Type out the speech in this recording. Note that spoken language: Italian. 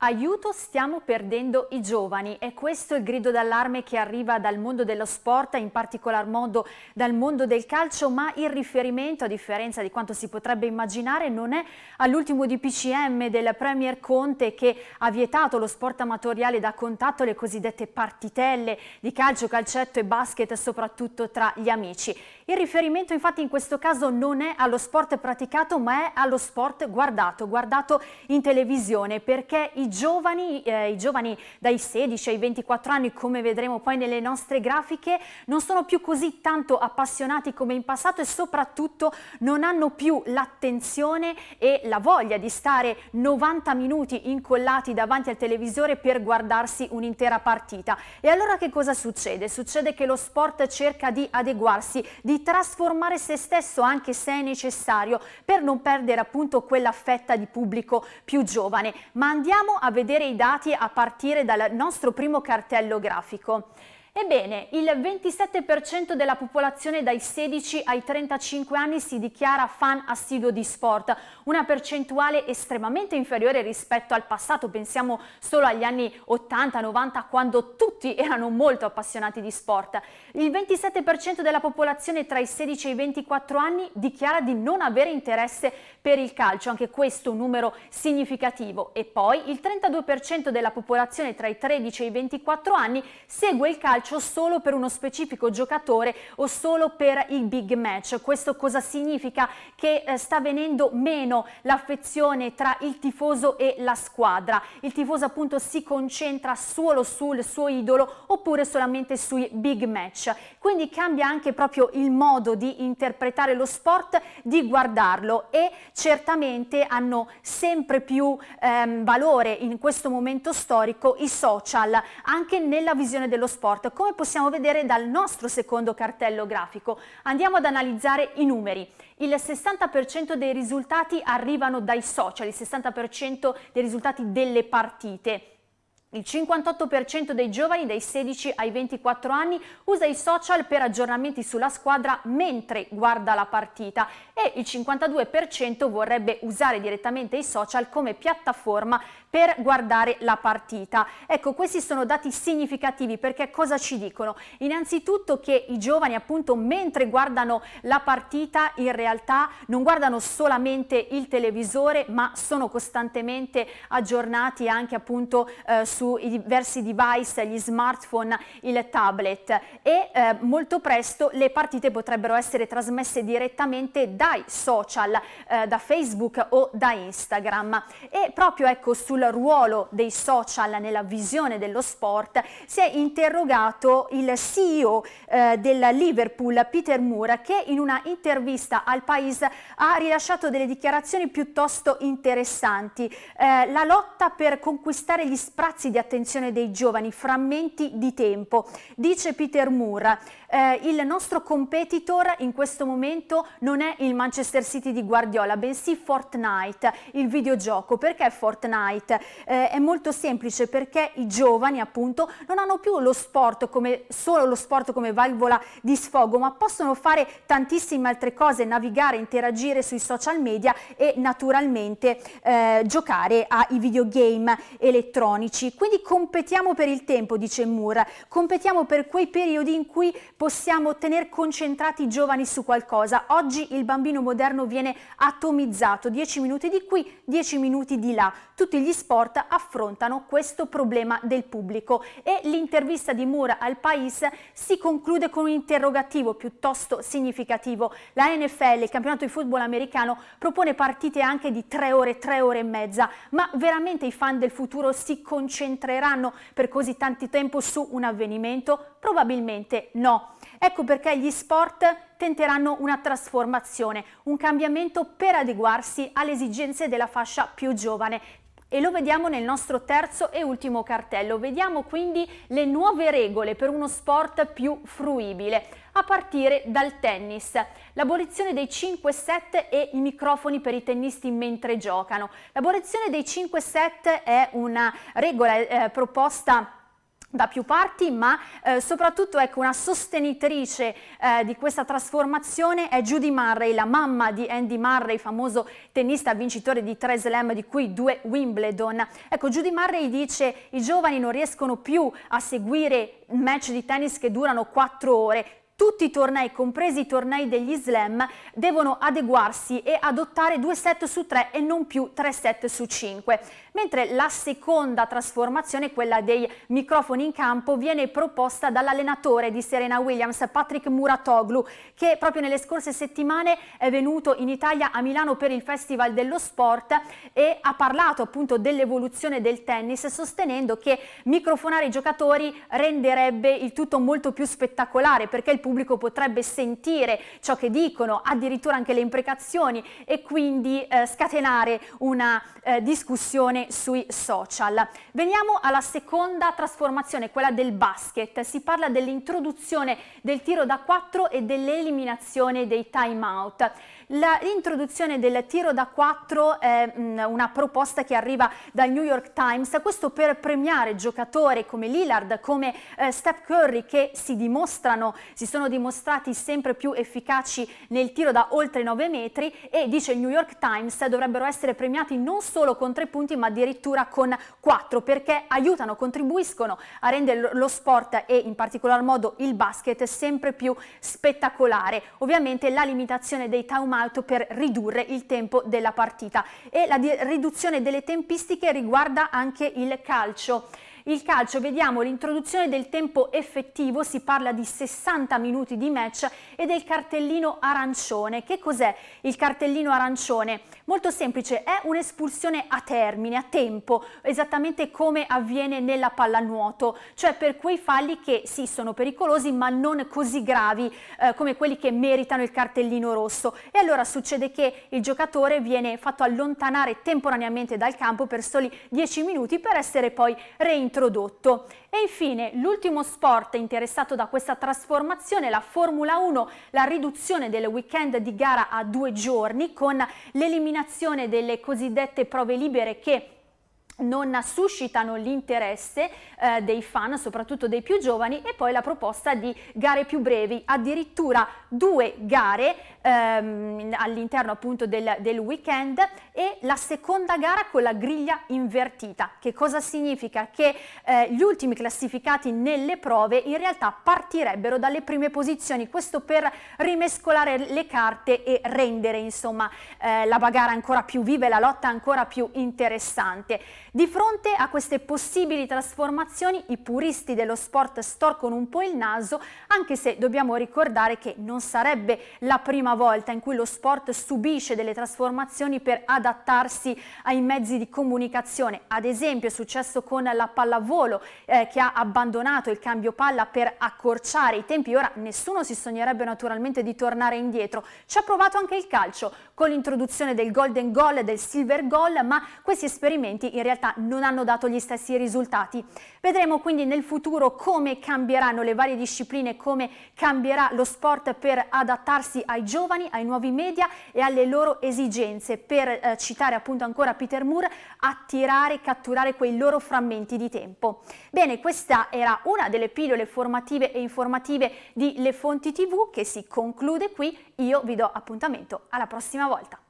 Aiuto, stiamo perdendo i giovani e questo è il grido d'allarme che arriva dal mondo dello sport, in particolar modo dal mondo del calcio, ma il riferimento, a differenza di quanto si potrebbe immaginare, non è all'ultimo DPCM del Premier Conte che ha vietato lo sport amatoriale da contatto, le cosiddette partitelle di calcio, calcetto e basket, soprattutto tra gli amici. Il riferimento infatti in questo caso non è allo sport praticato ma è allo sport guardato, guardato in televisione perché i giovani, eh, i giovani dai 16 ai 24 anni come vedremo poi nelle nostre grafiche non sono più così tanto appassionati come in passato e soprattutto non hanno più l'attenzione e la voglia di stare 90 minuti incollati davanti al televisore per guardarsi un'intera partita. E allora che cosa succede? Succede che lo sport cerca di adeguarsi, di di trasformare se stesso anche se è necessario per non perdere appunto quella fetta di pubblico più giovane. Ma andiamo a vedere i dati a partire dal nostro primo cartello grafico. Ebbene, il 27% della popolazione dai 16 ai 35 anni si dichiara fan assiduo di sport, una percentuale estremamente inferiore rispetto al passato, pensiamo solo agli anni 80-90 quando tutti erano molto appassionati di sport. Il 27% della popolazione tra i 16 e i 24 anni dichiara di non avere interesse per il calcio, anche questo un numero significativo. E poi il 32% della popolazione tra i 13 e i 24 anni segue il calcio calcio solo per uno specifico giocatore o solo per i big match. Questo cosa significa? Che eh, sta venendo meno l'affezione tra il tifoso e la squadra. Il tifoso appunto si concentra solo sul suo idolo oppure solamente sui big match. Quindi cambia anche proprio il modo di interpretare lo sport, di guardarlo e certamente hanno sempre più ehm, valore in questo momento storico i social anche nella visione dello sport come possiamo vedere dal nostro secondo cartello grafico. Andiamo ad analizzare i numeri. Il 60% dei risultati arrivano dai social, il 60% dei risultati delle partite. Il 58% dei giovani dai 16 ai 24 anni usa i social per aggiornamenti sulla squadra mentre guarda la partita e il 52% vorrebbe usare direttamente i social come piattaforma per guardare la partita. Ecco, questi sono dati significativi perché cosa ci dicono? Innanzitutto che i giovani appunto mentre guardano la partita in realtà non guardano solamente il televisore ma sono costantemente aggiornati anche appunto eh, sui diversi device, gli smartphone, il tablet e eh, molto presto le partite potrebbero essere trasmesse direttamente dai social, eh, da Facebook o da Instagram. E proprio ecco, sul ruolo dei social nella visione dello sport si è interrogato il CEO eh, del Liverpool, Peter Moore, che in una intervista al Paese ha rilasciato delle dichiarazioni piuttosto interessanti. Eh, la lotta per conquistare gli sprazzi ragazzi, di attenzione dei giovani, frammenti di tempo. Dice Peter Moore, eh, il nostro competitor in questo momento non è il Manchester City di Guardiola, bensì Fortnite, il videogioco. Perché Fortnite? Eh, è molto semplice perché i giovani appunto non hanno più lo sport come, solo lo sport come valvola di sfogo, ma possono fare tantissime altre cose, navigare, interagire sui social media e naturalmente eh, giocare ai videogame elettronici. Quindi competiamo per il tempo, dice Moore, competiamo per quei periodi in cui possiamo tenere concentrati i giovani su qualcosa. Oggi il bambino moderno viene atomizzato, 10 minuti di qui, 10 minuti di là. Tutti gli sport affrontano questo problema del pubblico e l'intervista di Moore al Pais si conclude con un interrogativo piuttosto significativo. La NFL, il campionato di football americano, propone partite anche di 3 ore, 3 ore e mezza, ma veramente i fan del futuro si concentrano concentreranno per così tanto tempo su un avvenimento? Probabilmente no. Ecco perché gli sport tenteranno una trasformazione, un cambiamento per adeguarsi alle esigenze della fascia più giovane, e lo vediamo nel nostro terzo e ultimo cartello. Vediamo quindi le nuove regole per uno sport più fruibile, a partire dal tennis. L'abolizione dei 5 set e i microfoni per i tennisti mentre giocano. L'abolizione dei 5 set è una regola eh, proposta da più parti, ma eh, soprattutto ecco, una sostenitrice eh, di questa trasformazione è Judy Murray, la mamma di Andy Murray, famoso tennista vincitore di tre slam, di cui due Wimbledon. Ecco, Judy Murray dice i giovani non riescono più a seguire match di tennis che durano quattro ore, tutti i tornei, compresi i tornei degli slam, devono adeguarsi e adottare due set su tre e non più tre set su cinque. Mentre la seconda trasformazione, quella dei microfoni in campo, viene proposta dall'allenatore di Serena Williams, Patrick Muratoglu, che proprio nelle scorse settimane è venuto in Italia a Milano per il Festival dello Sport e ha parlato appunto dell'evoluzione del tennis, sostenendo che microfonare i giocatori renderebbe il tutto molto più spettacolare perché il pubblico potrebbe sentire ciò che dicono, addirittura anche le imprecazioni e quindi eh, scatenare una eh, discussione sui social. Veniamo alla seconda trasformazione, quella del basket. Si parla dell'introduzione del tiro da quattro e dell'eliminazione dei time out l'introduzione del tiro da 4 è mm, una proposta che arriva dal New York Times, questo per premiare giocatori come Lillard, come eh, Steph Curry che si dimostrano, si sono dimostrati sempre più efficaci nel tiro da oltre 9 metri e dice il New York Times dovrebbero essere premiati non solo con 3 punti ma addirittura con 4 perché aiutano, contribuiscono a rendere lo sport e in particolar modo il basket sempre più spettacolare. Ovviamente la limitazione dei taumati automatico per ridurre il tempo della partita e la riduzione delle tempistiche riguarda anche il calcio. Il calcio, vediamo l'introduzione del tempo effettivo, si parla di 60 minuti di match e del cartellino arancione. Che cos'è il cartellino arancione? Molto semplice, è un'espulsione a termine, a tempo, esattamente come avviene nella pallanuoto, cioè per quei falli che sì sono pericolosi ma non così gravi eh, come quelli che meritano il cartellino rosso. E allora succede che il giocatore viene fatto allontanare temporaneamente dal campo per soli 10 minuti per essere poi reintrodotto. E infine l'ultimo sport interessato da questa trasformazione, la Formula 1, la riduzione del weekend di gara a due giorni con l'eliminazione delle cosiddette prove libere che non suscitano l'interesse eh, dei fan, soprattutto dei più giovani, e poi la proposta di gare più brevi, addirittura due gare ehm, all'interno appunto del, del, weekend e la seconda gara con la griglia invertita. Che cosa significa? Che eh, gli ultimi classificati nelle prove in realtà partirebbero dalle prime posizioni, questo per rimescolare le carte e rendere insomma eh, la gara ancora più viva e la lotta ancora più interessante. Di fronte a queste possibili trasformazioni i puristi dello sport storcono un po' il naso, anche se dobbiamo ricordare che non sarebbe la prima volta in cui lo sport subisce delle trasformazioni per adattarsi ai mezzi di comunicazione. Ad esempio è successo con la pallavolo eh, che ha abbandonato il cambio palla per accorciare i tempi, ora nessuno si sognerebbe naturalmente di tornare indietro. Ci ha provato anche il calcio, con l'introduzione del golden goal e del silver goal, ma questi esperimenti in realtà non hanno dato gli stessi risultati. Vedremo quindi nel futuro come cambieranno le varie discipline, come cambierà lo sport per adattarsi ai giovani, ai nuovi media e alle loro esigenze, per eh, citare appunto ancora Peter Moore, attirare e catturare quei loro frammenti di tempo. Bene, questa era una delle pillole formative e informative di Le Fonti TV che si conclude qui. Io vi do appuntamento alla prossima volta volta.